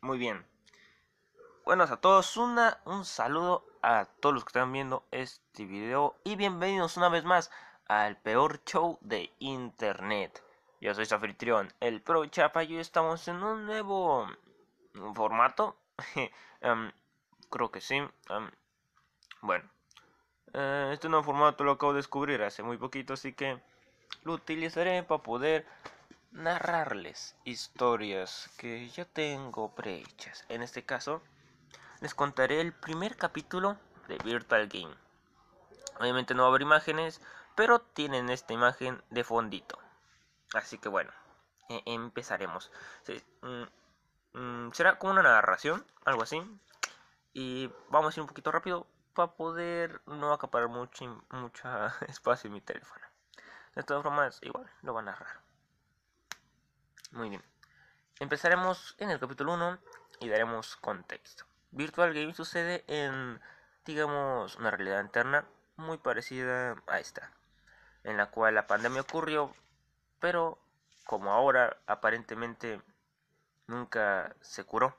Muy bien. Buenas a todos, una, un saludo a todos los que están viendo este video y bienvenidos una vez más al peor show de internet. Yo soy Safritrión, el Pro Chapa y hoy estamos en un nuevo formato. Em, creo que sí. Em, bueno, eh, este nuevo formato lo acabo de descubrir hace muy poquito, así que lo utilizaré para poder narrarles historias que ya tengo prehechas. En este caso, les contaré el primer capítulo de Virtual Game. Obviamente no va a haber imágenes, pero tienen esta imagen de fondito. Así que bueno, e- empezaremos. Mm, mm, será como una narración, algo así. Y vamos a ir un poquito rápido para poder no acaparar mucho, espacio en mi teléfono. De todas formas, igual lo van a narrar. Muy bien. Empezaremos en el capítulo 1 y daremos contexto. Virtual Game sucede en, digamos, una realidad interna muy parecida a esta, en la cual la pandemia ocurrió, pero como ahora aparentemente nunca se curó.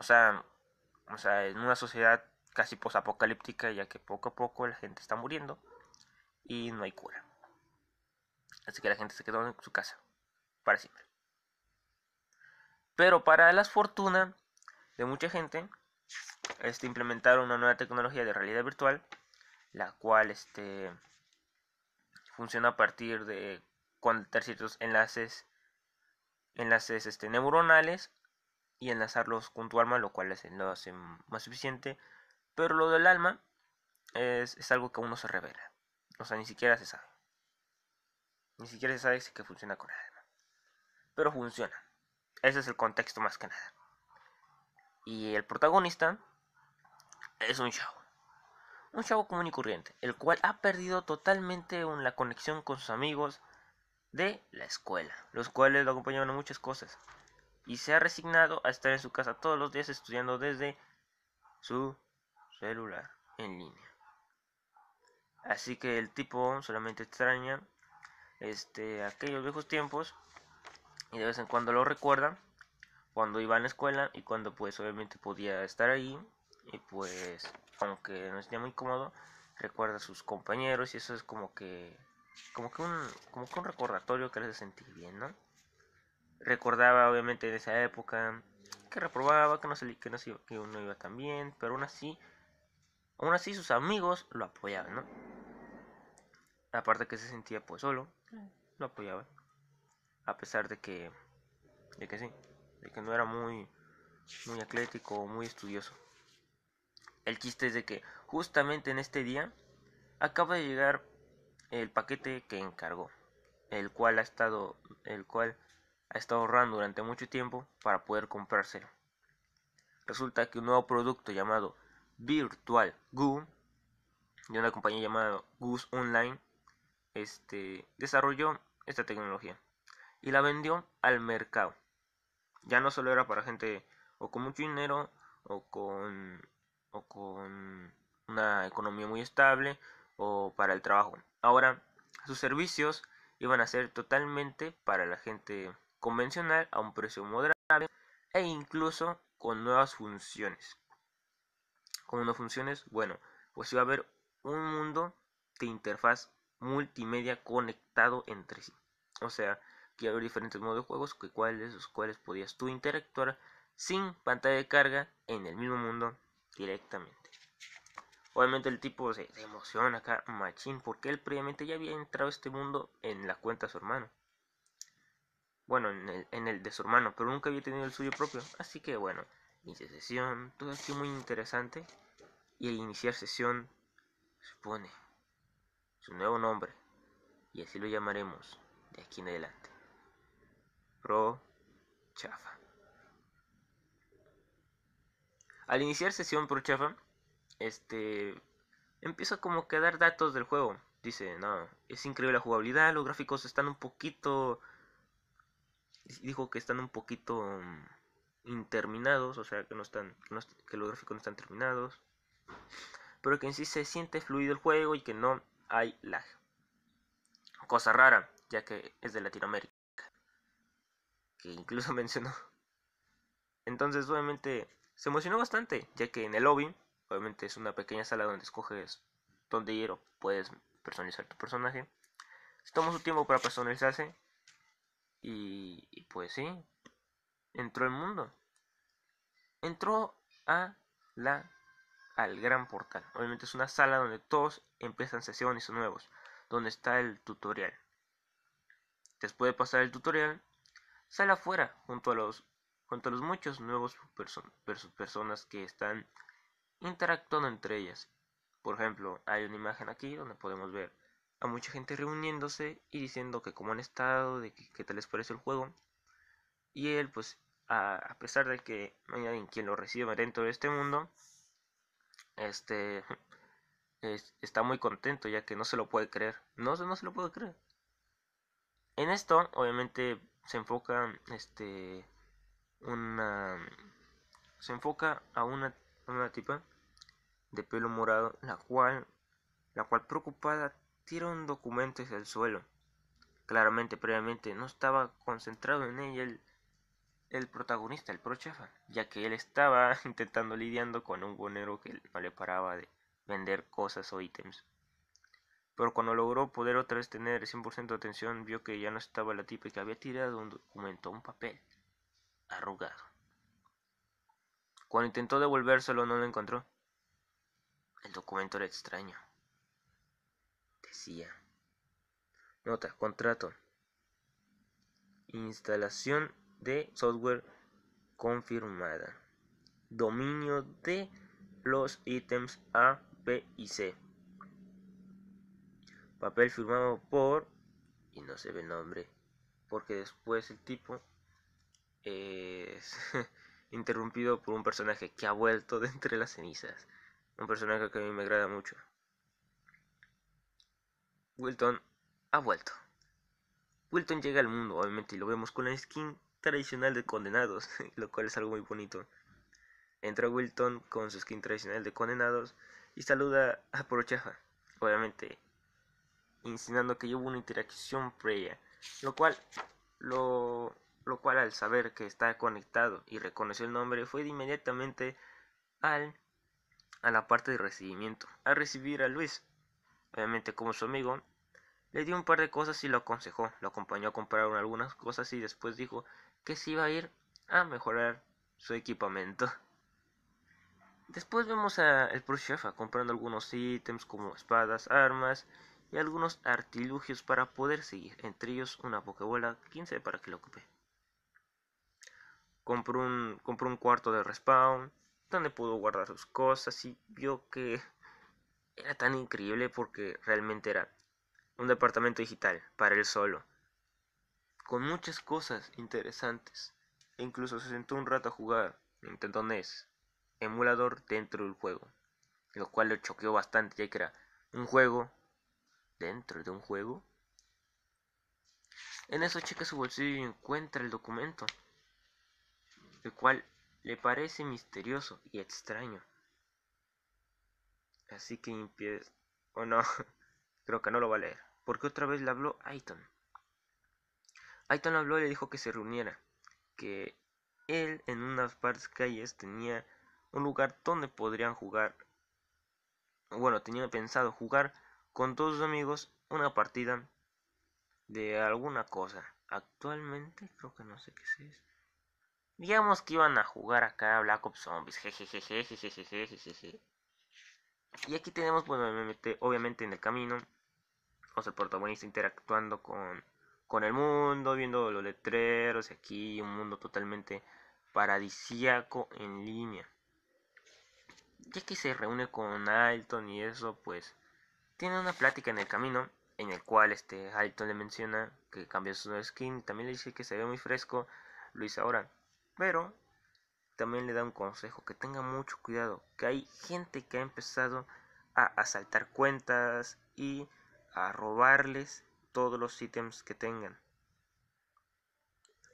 O sea, o sea, en una sociedad casi posapocalíptica, ya que poco a poco la gente está muriendo y no hay cura. Así que la gente se quedó en su casa para siempre. Pero para las fortuna de mucha gente, este, implementaron una nueva tecnología de realidad virtual, la cual este, funciona a partir de conectar ciertos enlaces, enlaces este, neuronales y enlazarlos con tu alma, lo cual no lo hace más suficiente Pero lo del alma es, algo que uno se revela. O sea, ni siquiera se sabe. Ni siquiera se sabe que funciona con nada pero funciona. Ese es el contexto más que nada. Y el protagonista es un chavo. Un chavo común y corriente, el cual ha perdido totalmente la conexión con sus amigos de la escuela, los cuales lo acompañaban en muchas cosas. Y se ha resignado a estar en su casa todos los días estudiando desde su celular en línea. Así que el tipo solamente extraña este, aquellos viejos tiempos y de vez en cuando lo recuerda cuando iba a la escuela y cuando pues obviamente podía estar ahí y pues aunque no esté muy cómodo recuerda a sus compañeros y eso es como que como que un como que recordatorio que les hace sentir bien no recordaba obviamente en esa época que reprobaba que no se que no que uno iba tan bien pero aún así aún así sus amigos lo apoyaban no aparte que se sentía pues solo lo apoyaban a pesar de que, de que sí, de que no era muy, muy atlético o muy estudioso. El chiste es de que justamente en este día acaba de llegar el paquete que encargó, el cual ha estado, el cual ha estado ahorrando durante mucho tiempo para poder comprárselo. Resulta que un nuevo producto llamado Virtual Goo de una compañía llamada Goose Online este, desarrolló esta tecnología y la vendió al mercado. Ya no solo era para gente o con mucho dinero o con, o con una economía muy estable o para el trabajo. Ahora, sus servicios iban a ser totalmente para la gente convencional a un precio moderado e incluso con nuevas funciones. Con nuevas funciones, bueno, pues iba a haber un mundo de interfaz multimedia conectado entre sí. O sea, que había diferentes modos de juegos que cuáles los cuales podías tú interactuar sin pantalla de carga en el mismo mundo directamente. Obviamente el tipo se, emociona acá, machín, porque él previamente ya había entrado a este mundo en la cuenta de su hermano. Bueno, en el, de su hermano, pero nunca había tenido el suyo propio. Así que bueno, Iniciar sesión, todo aquí muy interesante. Y el iniciar sesión, pone su nuevo nombre. Y así lo llamaremos de aquí en adelante. Pro Chafa. Al iniciar sesión Pro Chafa, este empieza como que a dar datos del juego. Dice, no, es increíble la jugabilidad, los gráficos están un poquito dijo que están un poquito mm, interminados, o sea, que no están que, que los gráficos no están terminados, pero que en sí se siente fluido el juego y que no hay lag. Cosa rara, ya que es de Latinoamérica que incluso mencionó. Entonces, obviamente, se emocionó bastante, ya que en el lobby, obviamente es una pequeña sala donde escoges Donde ir o puedes personalizar tu personaje. Se tomó su tiempo para personalizarse y, pues sí, entró el mundo. Entró a la al gran portal. Obviamente es una sala donde todos empiezan sesiones nuevos, donde está el tutorial. Después de pasar el tutorial, Sale afuera junto a los, los muchos nuevos personas que están interactuando entre ellas. Por ejemplo, hay una imagen aquí donde podemos ver a mucha gente reuniéndose y diciendo que como han estado, de qué tal les parece el juego. Y él, pues, a, pesar de que no hay alguien quien lo reciba dentro de este mundo, este está muy contento ya que no se lo puede creer. No, no se lo puede creer. En esto, obviamente, se enfoca este una se enfoca a una, una tipa de pelo morado la cual la cual preocupada tira un documento al el suelo claramente previamente no estaba concentrado en ella el, protagonista el prochefa ya que él estaba intentando lidiando con un bonero que no le paraba de vender cosas o ítems pero cuando logró poder otra vez tener 100% de atención, vio que ya no estaba la tipa y que había tirado un documento, un papel, arrugado. Cuando intentó devolvérselo no lo encontró. El documento era extraño. Decía. Nota, contrato. Instalación de software confirmada. Dominio de los ítems A, B y C. Papel firmado por, y no se ve el nombre, porque después el tipo es interrumpido por un personaje que ha vuelto de entre las cenizas. Un personaje que a mí me agrada mucho. Wilton ha vuelto. Wilton llega al mundo, obviamente, y lo vemos con la skin tradicional de condenados, lo cual es algo muy bonito. Entra Wilton con su skin tradicional de condenados y saluda a Porochafa. Obviamente, insinuando que hubo una interacción previa, lo cual, lo, lo cual al saber que está conectado y reconoció el nombre fue de inmediatamente al, a la parte de recibimiento, a recibir a Luis. Obviamente como su amigo, le dio un par de cosas y lo aconsejó, lo acompañó a comprar algunas cosas y después dijo que se iba a ir a mejorar su equipamiento. Después vemos al Pro Chef comprando algunos ítems como espadas, armas y algunos artilugios para poder seguir, entre ellos una pokebola 15 para que lo ocupe. Compró un, un cuarto de respawn donde pudo guardar sus cosas y vio que era tan increíble porque realmente era un departamento digital para él solo, con muchas cosas interesantes. E incluso se sentó un rato a jugar Nintendo NES emulador dentro del juego, lo cual le choqueó bastante ya que era un juego dentro de un juego. En eso checa su bolsillo y encuentra el documento, el cual le parece misterioso y extraño. Así que empieza... O oh, no, creo que no lo va a leer. Porque otra vez le habló Aiton. Aiton habló y le dijo que se reuniera. Que él en unas partes calles tenía un lugar donde podrían jugar. Bueno, tenía pensado jugar con todos sus amigos una partida de alguna cosa. Actualmente creo que no sé qué es. Digamos que iban a jugar acá Black Ops Zombies. Jejejeje, Y aquí tenemos, pues, obviamente en el camino, o sea, el protagonista interactuando con, con el mundo, viendo los letreros, y aquí un mundo totalmente paradisíaco en línea. Ya que se reúne con Alton y eso, pues tiene una plática en el camino en el cual este Halton le menciona que cambió su skin, también le dice que se ve muy fresco Luis ahora, pero también le da un consejo que tenga mucho cuidado, que hay gente que ha empezado a asaltar cuentas y a robarles todos los ítems que tengan.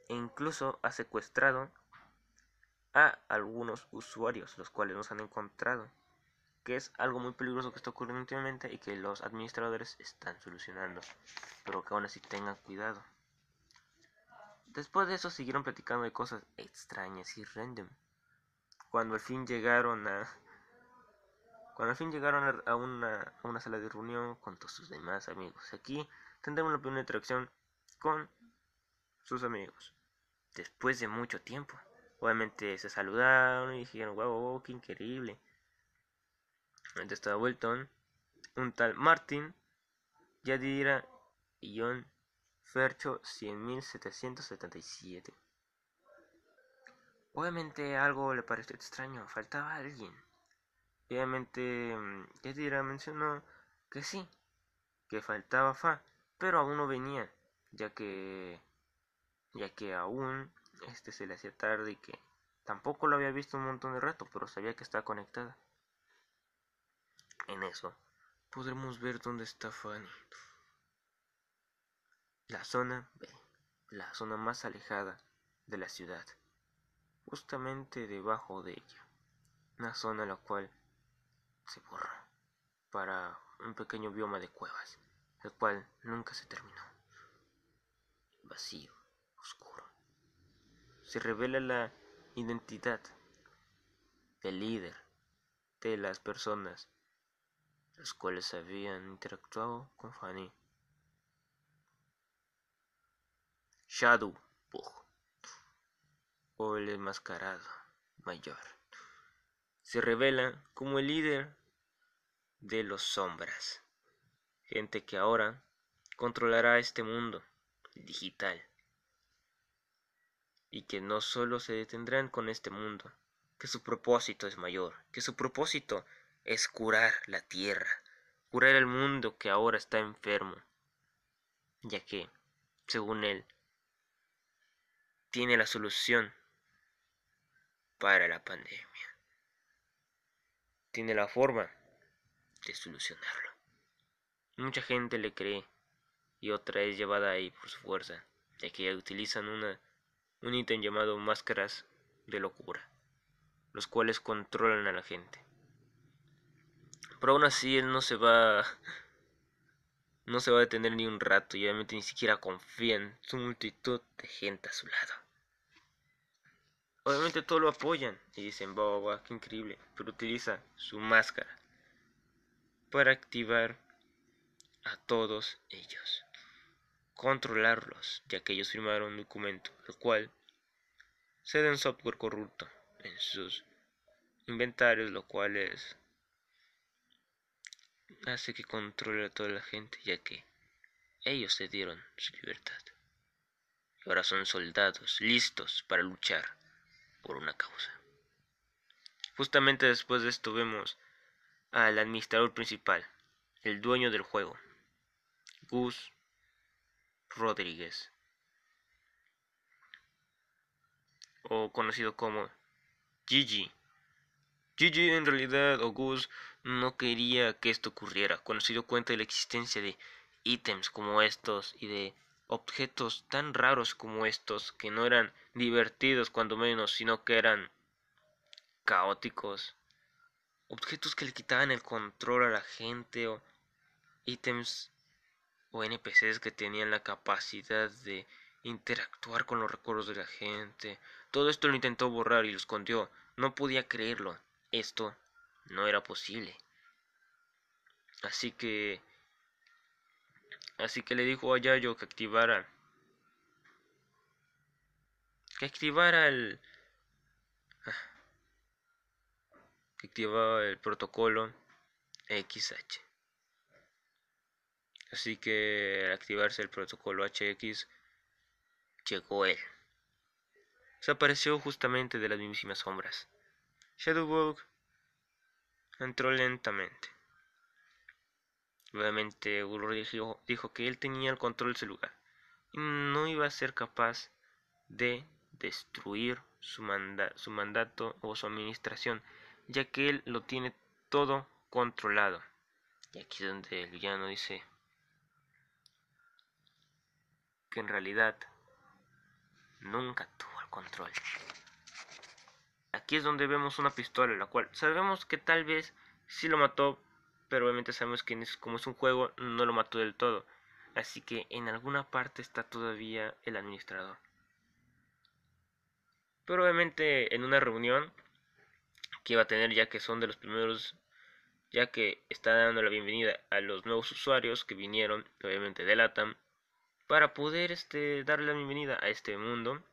E incluso ha secuestrado a algunos usuarios, los cuales no se han encontrado que es algo muy peligroso que está ocurriendo últimamente y que los administradores están solucionando, pero que aún así tengan cuidado. Después de eso siguieron platicando de cosas extrañas y random. Cuando al fin llegaron a cuando al fin llegaron a una, sala de reunión con todos sus demás amigos. Aquí tendremos la primera interacción con sus amigos. Después de mucho tiempo. Obviamente se saludaron y dijeron, wow, wow, qué increíble. Antes estaba Wilton, un tal Martin, Yadira y John Fercho 100.777. Obviamente algo le pareció extraño, faltaba alguien. Obviamente mm, Yadira mencionó que sí, que faltaba Fa, pero aún no venía, ya que ya que aún este se le hacía tarde y que tampoco lo había visto un montón de rato, pero sabía que estaba conectada. En eso, podremos ver dónde está Fanny. La zona B, la zona más alejada de la ciudad, justamente debajo de ella. Una zona la cual se borra para un pequeño bioma de cuevas, el cual nunca se terminó. Vacío, oscuro. Se revela la identidad del líder de las personas los cuales habían interactuado con Fanny. Shadow o el enmascarado mayor se revela como el líder de los sombras, gente que ahora controlará este mundo digital y que no solo se detendrán con este mundo, que su propósito es mayor, que su propósito es curar la tierra, curar el mundo que ahora está enfermo, ya que, según él, tiene la solución para la pandemia. Tiene la forma de solucionarlo. Mucha gente le cree y otra es llevada ahí por su fuerza, ya que utilizan una, un ítem llamado máscaras de locura, los cuales controlan a la gente. Pero aún así él no se va. No se va a detener ni un rato y obviamente ni siquiera confía en su multitud de gente a su lado. Obviamente todos lo apoyan y dicen, wow, qué increíble. Pero utiliza su máscara para activar a todos ellos. Controlarlos, ya que ellos firmaron un documento, el cual ceden software corrupto en sus inventarios, lo cual es hace que controle a toda la gente, ya que ellos se dieron su libertad. Y ahora son soldados listos para luchar por una causa. Justamente después de esto vemos al administrador principal, el dueño del juego, Gus Rodríguez, o conocido como Gigi. Gigi en realidad, o Gus, no quería que esto ocurriera. Cuando se dio cuenta de la existencia de ítems como estos y de objetos tan raros como estos que no eran divertidos cuando menos, sino que eran caóticos. Objetos que le quitaban el control a la gente o ítems o NPCs que tenían la capacidad de interactuar con los recuerdos de la gente. Todo esto lo intentó borrar y lo escondió. No podía creerlo. Esto no era posible. Así que así que le dijo a Yayo que activara que activara el ah, que activaba el protocolo XH. Así que al activarse el protocolo HX llegó él. Se apareció justamente de las mismas sombras. Shadowbug entró lentamente. Nuevamente Ulrich dijo, que él tenía el control de su lugar y no iba a ser capaz de destruir su, su mandato o su administración, ya que él lo tiene todo controlado. Y aquí es donde el villano dice que en realidad nunca tuvo el control. Aquí es donde vemos una pistola, la cual sabemos que tal vez sí lo mató, pero obviamente sabemos que como es un juego no lo mató del todo. Así que en alguna parte está todavía el administrador. Pero obviamente en una reunión que va a tener ya que son de los primeros, ya que está dando la bienvenida a los nuevos usuarios que vinieron, obviamente de LATAM, para poder este, darle la bienvenida a este mundo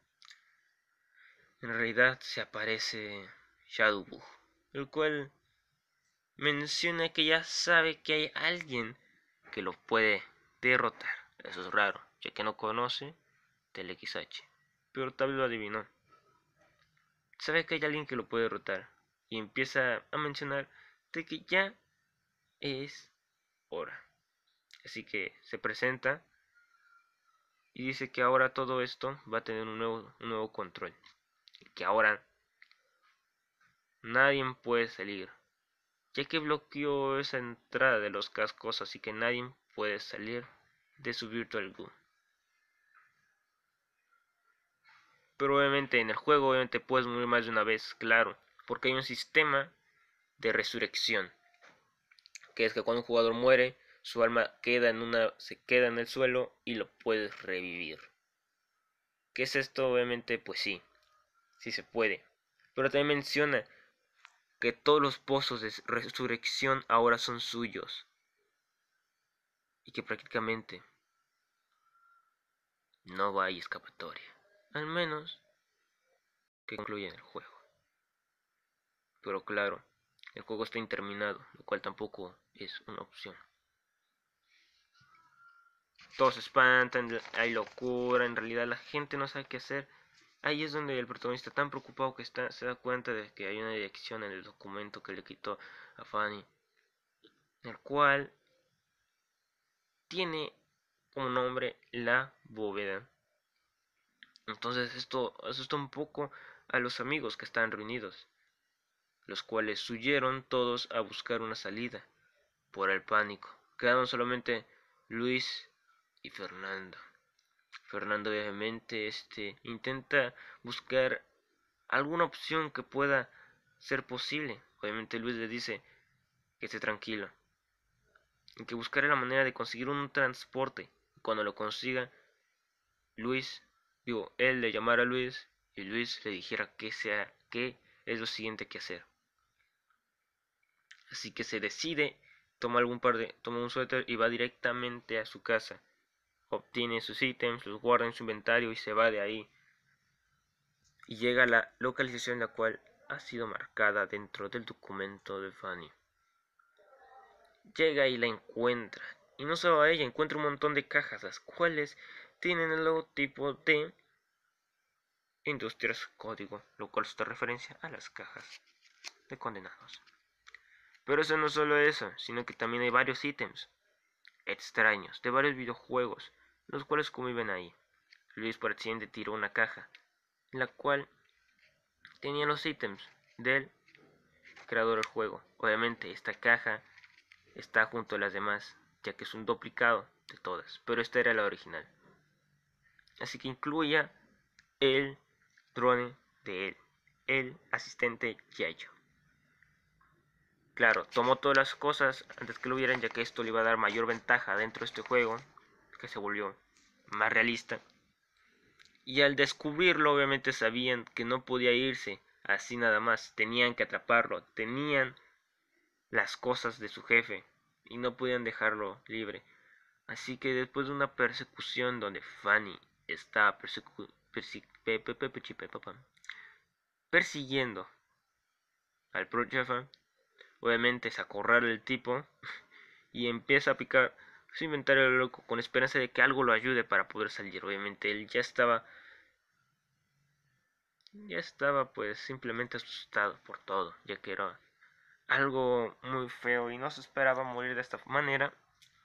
en realidad se aparece Shadowbug, el cual menciona que ya sabe que hay alguien que lo puede derrotar. Eso es raro, ya que no conoce XH, pero tal vez lo adivinó. Sabe que hay alguien que lo puede derrotar y empieza a mencionar de que ya es hora. Así que se presenta y dice que ahora todo esto va a tener un nuevo, un nuevo control que ahora nadie puede salir, ya que bloqueó esa entrada de los cascos así que nadie puede salir de su Virtual Goon Pero obviamente en el juego obviamente puedes morir más de una vez, claro, porque hay un sistema de resurrección, que es que cuando un jugador muere, su alma queda en una se queda en el suelo y lo puedes revivir. ¿Qué es esto? Obviamente, pues sí, si se puede. Pero también menciona que todos los pozos de resurrección ahora son suyos. Y que prácticamente no hay escapatoria. Al menos que concluyan el juego. Pero claro, el juego está interminado, lo cual tampoco es una opción. Todos se espantan, hay locura, en realidad la gente no sabe qué hacer. Ahí es donde el protagonista tan preocupado que está se da cuenta de que hay una dirección en el documento que le quitó a Fanny, el cual tiene como nombre la bóveda. Entonces esto asusta un poco a los amigos que están reunidos, los cuales huyeron todos a buscar una salida por el pánico. Quedaron solamente Luis y Fernando. Fernando obviamente este, intenta buscar alguna opción que pueda ser posible. Obviamente Luis le dice que esté tranquilo y que buscaré la manera de conseguir un transporte. Cuando lo consiga, Luis, digo, él le llamara a Luis y Luis le dijera que sea, que es lo siguiente que hacer. Así que se decide, toma algún par de, toma un suéter y va directamente a su casa obtiene sus ítems, los guarda en su inventario y se va de ahí. Y llega a la localización la cual ha sido marcada dentro del documento de Fanny. Llega y la encuentra. Y no solo a ella, encuentra un montón de cajas, las cuales tienen el logotipo de Industrias Código, lo cual está referencia a las cajas de condenados. Pero eso no es solo eso, sino que también hay varios ítems extraños de varios videojuegos los cuales conviven ahí. Luis por accidente tiró una caja, en la cual tenía los ítems del creador del juego. Obviamente esta caja está junto a las demás, ya que es un duplicado de todas, pero esta era la original. Así que incluía el drone de él, el asistente Yayo. Claro, tomó todas las cosas antes que lo hubieran, ya que esto le iba a dar mayor ventaja dentro de este juego que se volvió más realista. Y al descubrirlo obviamente sabían que no podía irse así nada más, tenían que atraparlo, tenían las cosas de su jefe y no podían dejarlo libre. Así que después de una persecución donde Fanny está persiguiendo al pro jefe, obviamente se acorrala el tipo y empieza a picar su inventario loco con esperanza de que algo lo ayude para poder salir. Obviamente él ya estaba ya estaba pues simplemente asustado por todo, ya que era algo muy feo y no se esperaba morir de esta manera,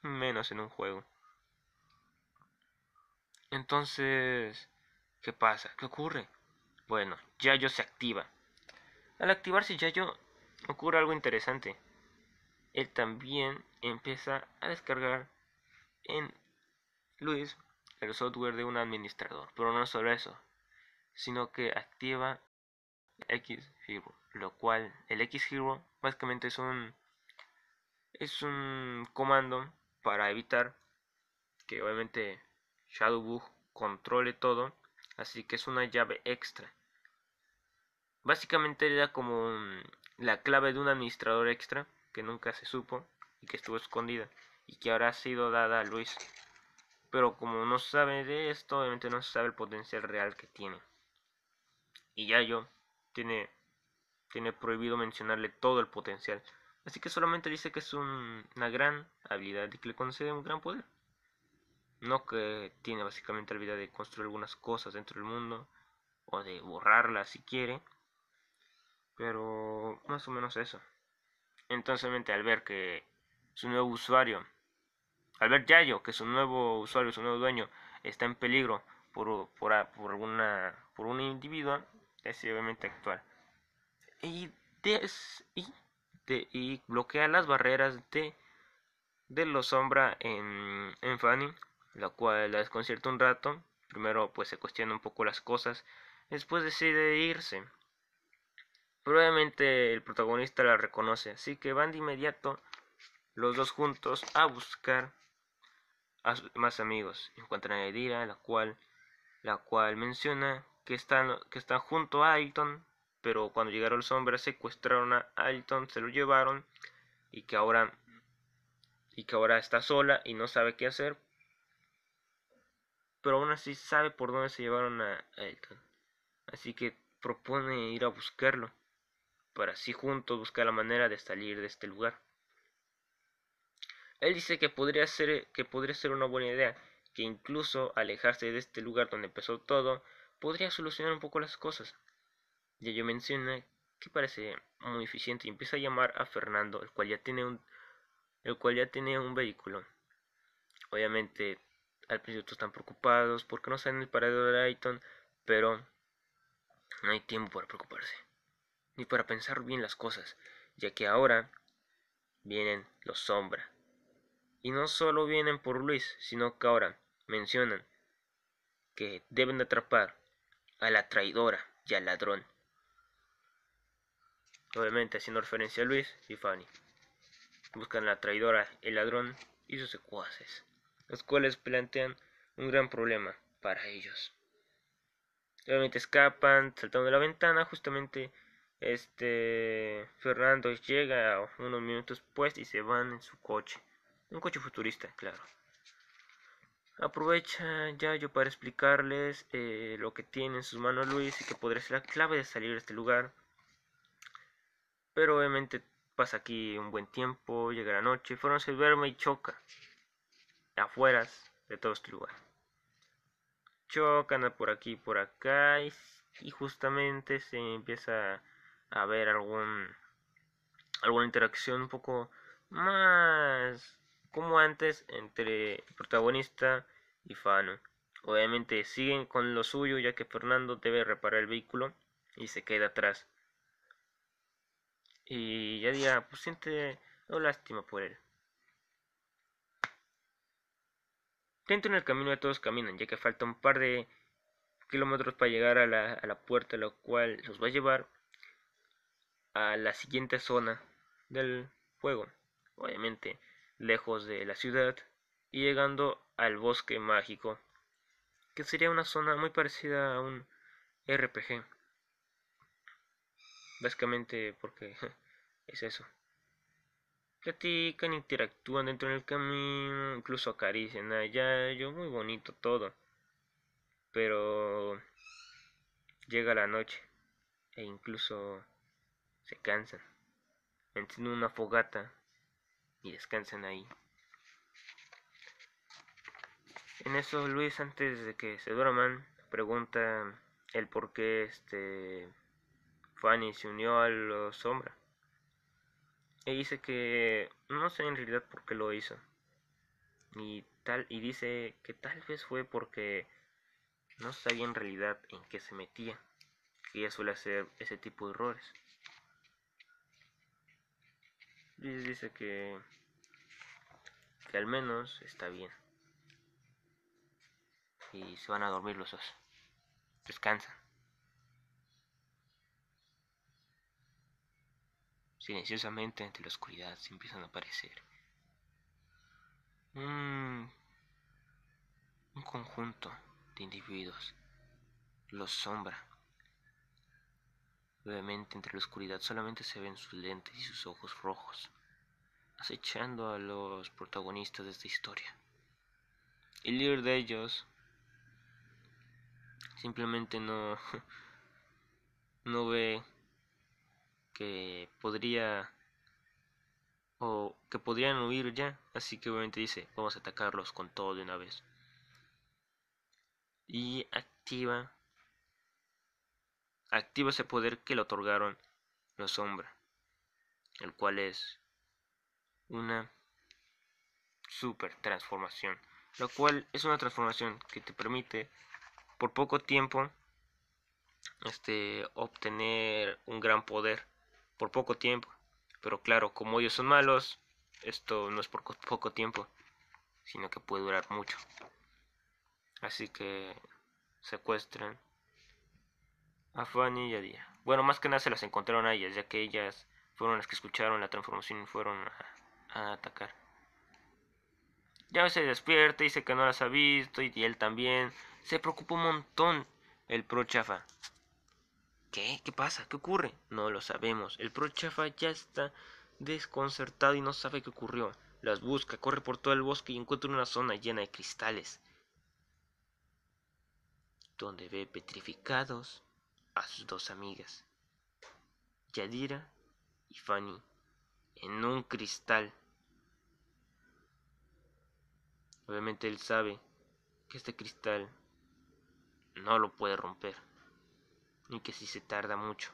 menos en un juego. Entonces, ¿qué pasa? ¿Qué ocurre? Bueno, Yayo se activa. Al activarse Yayo ocurre algo interesante. Él también empieza a descargar en Luis el software de un administrador. Pero no solo eso, sino que activa X Hero, lo cual el X Hero básicamente es un es un comando para evitar que obviamente Shadowbug controle todo, así que es una llave extra. Básicamente era como la clave de un administrador extra que nunca se supo y que estuvo escondida y que ahora ha sido dada a Luis. Pero como no sabe de esto, obviamente no sabe el potencial real que tiene. Y ya yo tiene, tiene prohibido mencionarle todo el potencial. Así que solamente dice que es una gran habilidad y que le concede un gran poder. No que tiene básicamente la habilidad de construir algunas cosas dentro del mundo o de borrarlas si quiere. Pero más o menos eso. Entonces, al ver que su nuevo usuario Albert Yayo, que su nuevo usuario, su nuevo dueño, está en peligro por, una, por un individuo, es obviamente actual. Y, des, y, bloquea las barreras de, de sombra en, en Fanny, la cual la desconcierta un rato. Primero pues se cuestiona un poco las cosas, después decide irse. Probablemente el protagonista la reconoce, así que van de inmediato los dos juntos a buscar más amigos. Encuentran a Edira, la cual, la cual menciona que están, que están junto a Ailton, pero cuando llegaron los hombres secuestraron a Ailton, se lo llevaron y que ahora y que ahora está sola y no sabe qué hacer. Pero aún así sabe por dónde se llevaron a Ailton. Así que propone ir a buscarlo para así juntos buscar la manera de salir de este lugar. Él dice que podría ser, que podría ser una buena idea, que incluso alejarse de este lugar donde empezó todo podría solucionar un poco las cosas. Y yo menciona que parece muy eficiente y empieza a llamar a Fernando, el cual ya tiene un, el cual ya tiene un vehículo. Obviamente al principio están preocupados porque no saben el paradero de Aiton. pero no hay tiempo para preocuparse, ni para pensar bien las cosas, ya que ahora vienen los sombras. Y no solo vienen por Luis, sino que ahora mencionan que deben atrapar a la traidora y al ladrón. Obviamente haciendo referencia a Luis y Fanny. Buscan a la traidora, el ladrón y sus secuaces, los cuales plantean un gran problema para ellos. Obviamente escapan saltando de la ventana, justamente este Fernando llega unos minutos después y se van en su coche. Un coche futurista, claro. Aprovecha ya yo para explicarles eh, lo que tiene en sus manos Luis y que podría ser la clave de salir de este lugar. Pero obviamente pasa aquí un buen tiempo, llega la noche, Fueron a verme y choca. Afueras de todo este lugar. Choca, anda por aquí por acá y, y justamente se empieza a ver algún, alguna interacción un poco más como antes entre protagonista y Fano. Obviamente siguen con lo suyo ya que Fernando debe reparar el vehículo y se queda atrás. Y ya día, pues siente no, lástima por él. Dentro en el camino de todos caminan, ya que falta un par de kilómetros para llegar a la, a la puerta, lo cual los va a llevar a la siguiente zona del juego. Obviamente, lejos de la ciudad y llegando al bosque mágico, que sería una zona muy parecida a un RPG. Básicamente porque es eso. Platican, interactúan dentro del camino, incluso acarician a yo muy bonito todo. Pero llega la noche e incluso se cansan. entiendo una fogata y ahí. En eso Luis antes de que se duerman pregunta el por qué este Fanny se unió a los Sombra. Y dice que no sé en realidad por qué lo hizo. Y tal y dice que tal vez fue porque no sabía en realidad en qué se metía. Que ella suele hacer ese tipo de errores. Luis dice que que al menos está bien. Y se van a dormir los dos. Descansan. Silenciosamente entre la oscuridad se empiezan a aparecer. Un, un conjunto de individuos. Los sombra. Obviamente entre la oscuridad solamente se ven sus lentes y sus ojos rojos acechando a los protagonistas de esta historia. El líder de ellos simplemente no, no ve que podría o que podrían huir ya, así que obviamente dice, vamos a atacarlos con todo de una vez. Y activa activa ese poder que le otorgaron los sombra, el cual es una super transformación, lo cual es una transformación que te permite por poco tiempo este obtener un gran poder por poco tiempo, pero claro, como ellos son malos, esto no es por poco tiempo, sino que puede durar mucho. Así que secuestran a Fanny y a Dia. Bueno, más que nada se las encontraron a ellas, ya que ellas fueron las que escucharon la transformación y fueron a a atacar. Ya se despierta, y dice que no las ha visto y él también. Se preocupa un montón el pro ¿Qué? ¿Qué pasa? ¿Qué ocurre? No lo sabemos. El pro ya está desconcertado y no sabe qué ocurrió. Las busca, corre por todo el bosque y encuentra una zona llena de cristales. Donde ve petrificados a sus dos amigas, Yadira y Fanny en un cristal. Obviamente él sabe que este cristal no lo puede romper y que si se tarda mucho,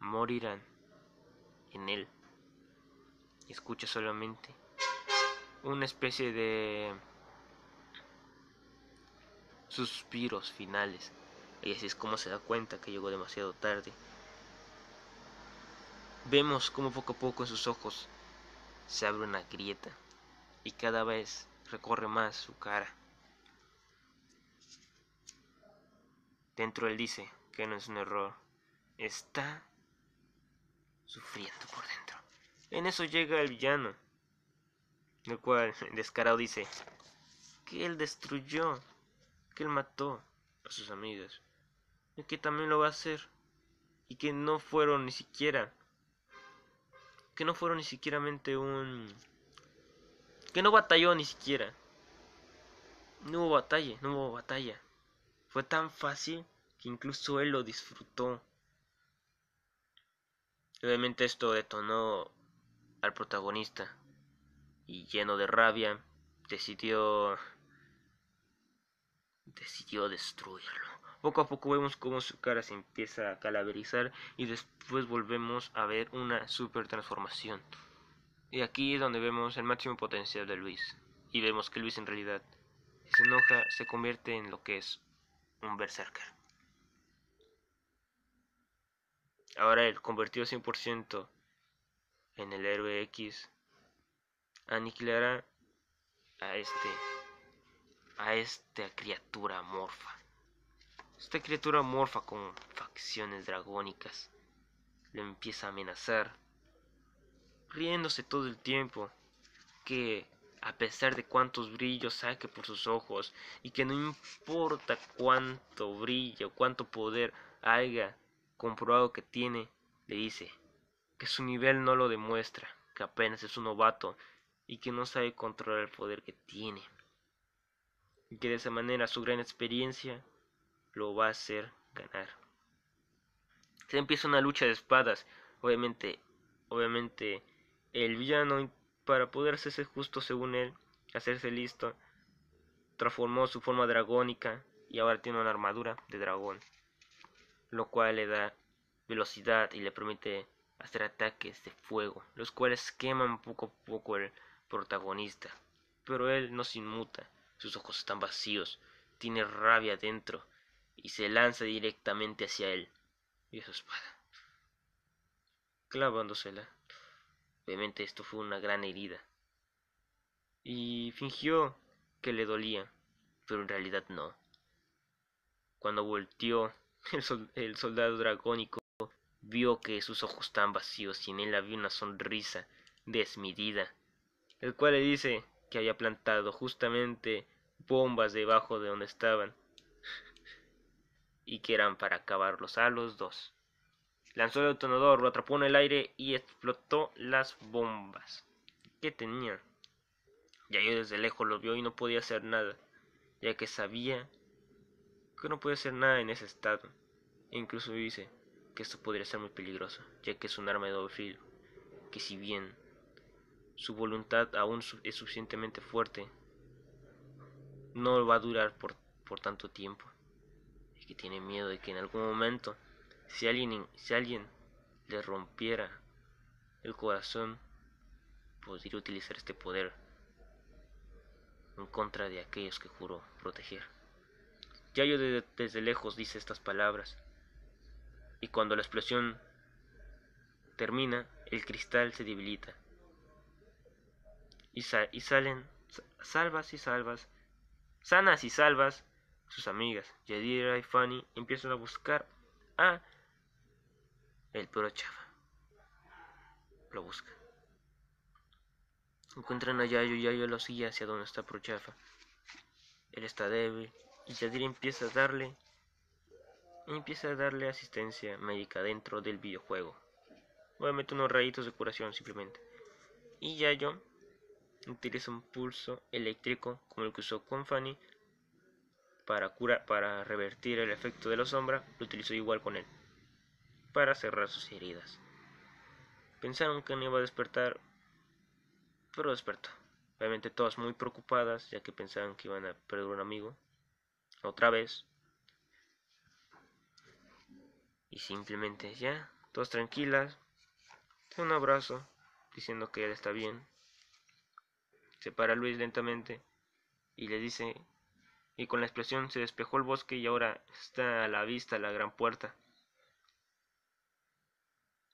morirán en él. Escucha solamente una especie de suspiros finales y así es como se da cuenta que llegó demasiado tarde Vemos como poco a poco en sus ojos se abre una grieta y cada vez recorre más su cara. Dentro él dice que no es un error, está sufriendo por dentro. En eso llega el villano, el cual descarado dice que él destruyó, que él mató a sus amigos, y que también lo va a hacer, y que no fueron ni siquiera que no fueron ni siquiera un... que no batalló ni siquiera. No hubo batalla, no hubo batalla. Fue tan fácil que incluso él lo disfrutó. Obviamente esto detonó al protagonista y lleno de rabia decidió decidió destruirlo. Poco a poco vemos cómo su cara se empieza a calaverizar y después volvemos a ver una super transformación. Y aquí es donde vemos el máximo potencial de Luis. Y vemos que Luis en realidad, se enoja, se convierte en lo que es un berserker. Ahora él, convertido 100% en el héroe X, aniquilará a este, a esta criatura morfa. Esta criatura morfa con facciones dragónicas lo empieza a amenazar, riéndose todo el tiempo, que a pesar de cuántos brillos saque por sus ojos y que no importa cuánto brillo, cuánto poder haya comprobado que tiene, le dice que su nivel no lo demuestra, que apenas es un novato y que no sabe controlar el poder que tiene. Y que de esa manera su gran experiencia lo va a hacer ganar. Se empieza una lucha de espadas. Obviamente, obviamente, el villano, para poder hacerse justo según él, hacerse listo, transformó su forma dragónica y ahora tiene una armadura de dragón, lo cual le da velocidad y le permite hacer ataques de fuego, los cuales queman poco a poco el protagonista. Pero él no se inmuta, sus ojos están vacíos, tiene rabia dentro y se lanza directamente hacia él. Y su espada. Clavándosela. Obviamente esto fue una gran herida. Y fingió que le dolía, pero en realidad no. Cuando volteó, el, el soldado dragónico vio que sus ojos estaban vacíos y en él había una sonrisa desmedida, el cual le dice que había plantado justamente bombas debajo de donde estaban y que eran para acabarlos a los dos. Lanzó el detonador, lo atrapó en el aire y explotó las bombas. tenía Ya yo desde lejos lo vio y no podía hacer nada, ya que sabía que no podía hacer nada en ese estado. E incluso dice que esto podría ser muy peligroso, ya que es un arma de doble filo, que si bien su voluntad aún es suficientemente fuerte, no va a durar por, por tanto tiempo que tiene miedo de que en algún momento, si alguien, si alguien le rompiera el corazón, podría utilizar este poder en contra de aquellos que juró proteger. ya yo desde lejos dice estas palabras, y cuando la explosión termina, el cristal se debilita, y, y salen salvas y salvas, sanas y salvas, sus amigas, Yadira y Fanny, empiezan a buscar a el Prochafa Lo buscan. Encuentran a Yayo, Yayo lo sigue hacia donde está Prochafa Chafa. Él está débil y Yadira empieza a darle empieza a darle asistencia médica dentro del videojuego. Obviamente unos rayitos de curación simplemente. Y Yayo utiliza un pulso eléctrico como el que usó con Fanny para, curar, para revertir el efecto de la sombra, lo utilizó igual con él, para cerrar sus heridas. Pensaron que no iba a despertar, pero despertó. Obviamente todas muy preocupadas, ya que pensaban que iban a perder un amigo, otra vez. Y simplemente ya, todas tranquilas, un abrazo, diciendo que él está bien. separa a Luis lentamente y le dice y con la explosión se despejó el bosque y ahora está a la vista la gran puerta,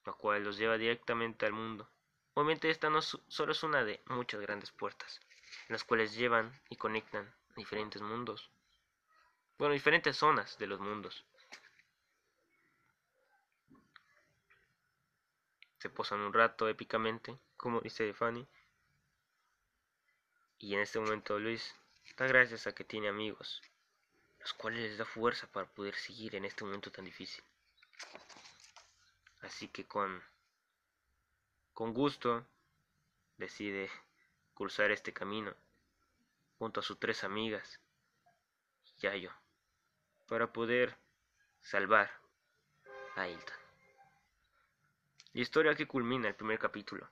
la cual los lleva directamente al mundo. Obviamente esta no solo es una de muchas grandes puertas, en las cuales llevan y conectan diferentes mundos, bueno, diferentes zonas de los mundos. Se posan un rato épicamente, como dice Fanny. Y en este momento Luis Está gracias a que tiene amigos, los cuales les da fuerza para poder seguir en este momento tan difícil. Así que con, con gusto decide cruzar este camino junto a sus tres amigas y yo para poder salvar a Ailton. La historia que culmina el primer capítulo.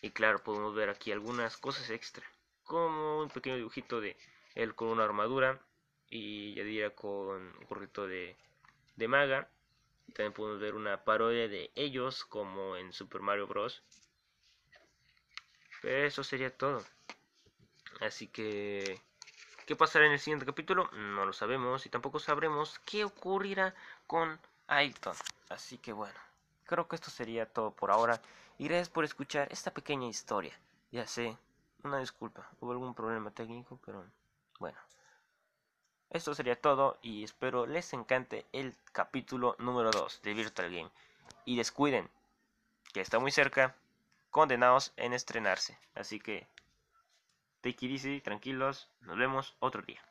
Y claro, podemos ver aquí algunas cosas extra como un pequeño dibujito de él con una armadura y ya diría con un gorrito de, de maga. También podemos ver una parodia de ellos como en Super Mario Bros. Pero eso sería todo. Así que... ¿Qué pasará en el siguiente capítulo? No lo sabemos y tampoco sabremos qué ocurrirá con Ailton. Así que bueno, creo que esto sería todo por ahora. Y gracias por escuchar esta pequeña historia. Ya sé, una disculpa, hubo algún problema técnico, pero bueno. Esto sería todo y espero les encante el capítulo número 2 de Virtual Game. Y descuiden, que está muy cerca, condenados en estrenarse. Así que, take it easy, tranquilos, nos vemos otro día.